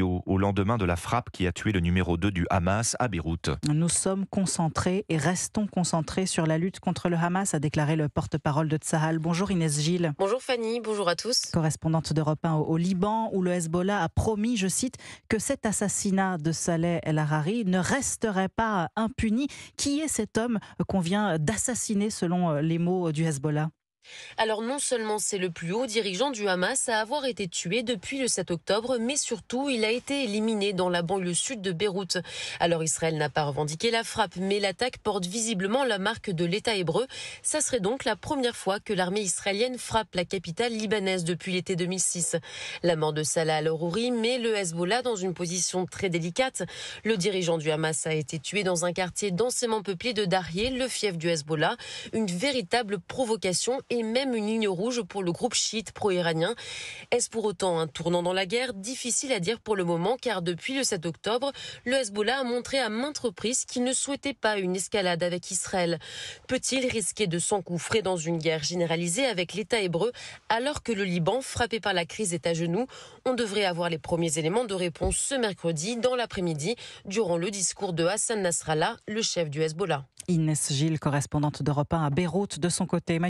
au lendemain de la frappe qui a tué le numéro 2 du Hamas à Beyrouth. Nous sommes concentrés et restons concentrés sur la lutte contre le Hamas, a déclaré le porte-parole de Tsahal. Bonjour Inès Gilles. Bonjour Fanny, bonjour à tous. Correspondante d'Europe 1 au Liban, où le Hezbollah a promis, je cite, que cet assassinat de Saleh El Harari ne resterait pas impuni. Qui est cet homme qu'on vient d'assassiner selon les mots du Hezbollah alors non seulement c'est le plus haut dirigeant du Hamas à avoir été tué depuis le 7 octobre, mais surtout il a été éliminé dans la banlieue sud de Beyrouth. Alors Israël n'a pas revendiqué la frappe, mais l'attaque porte visiblement la marque de l'État hébreu. Ça serait donc la première fois que l'armée israélienne frappe la capitale libanaise depuis l'été 2006. La mort de Salah al rouri met le Hezbollah dans une position très délicate. Le dirigeant du Hamas a été tué dans un quartier densément peuplé de Darié, le fief du Hezbollah. Une véritable provocation et même une ligne rouge pour le groupe chiite pro-iranien. Est-ce pour autant un tournant dans la guerre Difficile à dire pour le moment car depuis le 7 octobre, le Hezbollah a montré à maintes reprises qu'il ne souhaitait pas une escalade avec Israël. Peut-il risquer de s'engouffrer dans une guerre généralisée avec l'État hébreu alors que le Liban, frappé par la crise, est à genoux On devrait avoir les premiers éléments de réponse ce mercredi dans l'après-midi durant le discours de Hassan Nasrallah, le chef du Hezbollah. Inès Gilles, correspondante d'Europe à Beyrouth, de son côté.